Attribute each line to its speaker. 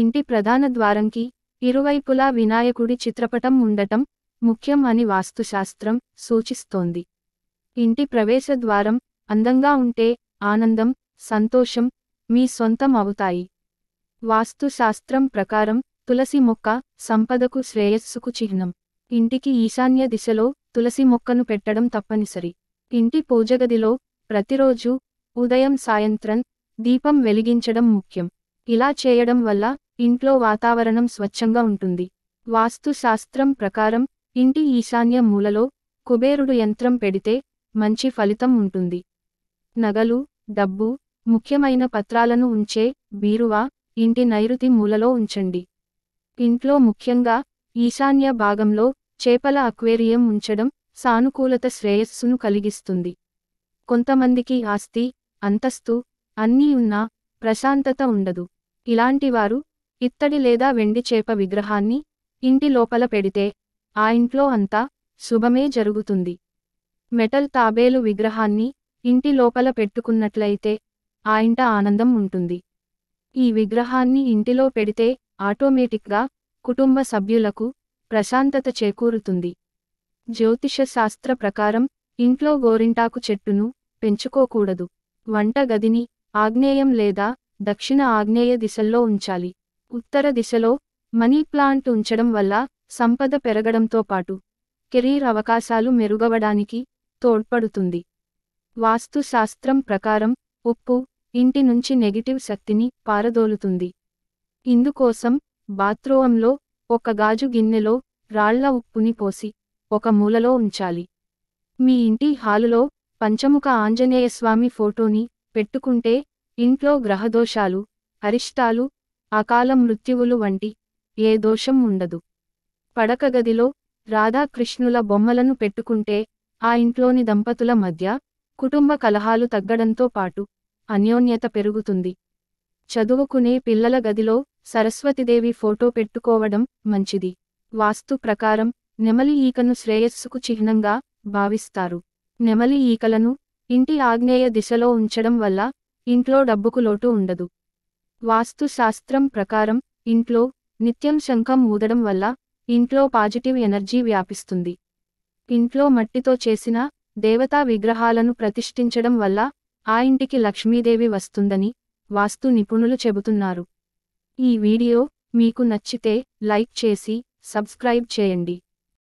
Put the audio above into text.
Speaker 1: ఇంటి ప్రధాన ద్వారంకి ఇరువైపులా వినాయకుడి చిత్రపటం ఉండటం ముఖ్యం అని వాస్తుశాస్త్రం సూచిస్తోంది ఇంటి ప్రవేశ ద్వారం అందంగా ఉంటే ఆనందం సంతోషం మీ సొంతం అవుతాయి వాస్తుశాస్త్రం ప్రకారం తులసి మొక్క సంపదకు శ్రేయస్సుకు చిహ్నం ఇంటికి ఈశాన్య దిశలో తులసి మొక్కను పెట్టడం తప్పనిసరి ఇంటి పూజగదిలో ప్రతిరోజు ఉదయం సాయంత్రం దీపం వెలిగించడం ముఖ్యం ఇలా చేయడం వల్ల ఇంట్లో వాతావరణం స్వచ్ఛంగా ఉంటుంది వాస్తు శాస్త్రం ప్రకారం ఇంటి ఈశాన్య మూలలో కుబేరుడు యంత్రం పెడితే మంచి ఫలితం ఉంటుంది నగలు డబ్బు ముఖ్యమైన పత్రాలను ఉంచే బీరువా ఇంటి నైరుతి మూలలో ఉంచండి ఇంట్లో ముఖ్యంగా ఈశాన్య భాగంలో చేపల అక్వేరియం ఉంచడం సానుకూలత శ్రేయస్సును కలిగిస్తుంది కొంతమందికి ఆస్తి అంతస్తు అన్నీ ఉన్నా ప్రశాంతత ఉండదు ఇలాంటివారు ఇత్తడి లేదా వెండి చేప విగ్రహాన్ని ఇంటి లోపల పెడితే ఆ ఇంట్లో అంతా శుభమే జరుగుతుంది మెటల్ తాబేలు విగ్రహాన్ని ఇంటి లోపల పెట్టుకున్నట్లయితే ఆ ఇంట ఆనందం ఉంటుంది ఈ విగ్రహాన్ని ఇంటిలో పెడితే ఆటోమేటిక్గా కుటుంబ సభ్యులకు ప్రశాంతత చేకూరుతుంది జ్యోతిష ప్రకారం ఇంట్లో గోరింటాకు చెట్టును పెంచుకోకూడదు వంటగదిని ఆగ్నేయం లేదా దక్షిణ ఆగ్నేయ దిశల్లో ఉంచాలి ఉత్తర దిశలో మనీ ప్లాంట్ ఉంచడం వల్ల సంపద పెరగడంతో పాటు కెరీర్ అవకాశాలు మెరుగవడానికి తోడ్పడుతుంది వాస్తుశాస్త్రం ప్రకారం ఉప్పు ఇంటి నుంచి నెగిటివ్ శక్తిని పారదోలుతుంది ఇందుకోసం బాత్రూంలో ఒక గాజు గిన్నెలో రాళ్ల ఉప్పుని పోసి ఒక మూలలో ఉంచాలి మీ ఇంటి హాలులో పంచముఖ ఆంజనేయస్వామి ఫోటోని పెట్టుకుంటే ఇంట్లో గ్రహదోషాలు అరిష్టాలు అకాల మృత్యువులు వంటి ఏ దోషం ఉండదు పడకగదిలో రాధాకృష్ణుల బొమ్మలను పెట్టుకుంటే ఆ ఇంట్లోని దంపతుల మధ్య కుటుంబ కలహాలు తగ్గడంతో పాటు అన్యోన్యత పెరుగుతుంది చదువుకునే పిల్లల గదిలో సరస్వతిదేవి ఫోటో పెట్టుకోవడం మంచిది వాస్తు ప్రకారం నెమలి ఈకను శ్రేయస్సుకు చిహ్నంగా భావిస్తారు నెమలి ఈకలను ఇంటి ఆగ్నేయ దిశలో ఉంచడం వల్ల ఇంట్లో డబ్బుకు లోటు ఉండదు వాస్తు శాస్త్రం ప్రకారం ఇంట్లో నిత్యం శంఖం ఊదడం వల్ల ఇంట్లో పాజిటివ్ ఎనర్జీ వ్యాపిస్తుంది ఇంట్లో మట్టితో చేసిన దేవతా విగ్రహాలను ప్రతిష్ఠించడం వల్ల ఆ ఇంటికి లక్ష్మీదేవి వస్తుందని వాస్తు నిపుణులు చెబుతున్నారు ఈ వీడియో మీకు నచ్చితే లైక్ చేసి సబ్స్క్రైబ్ చేయండి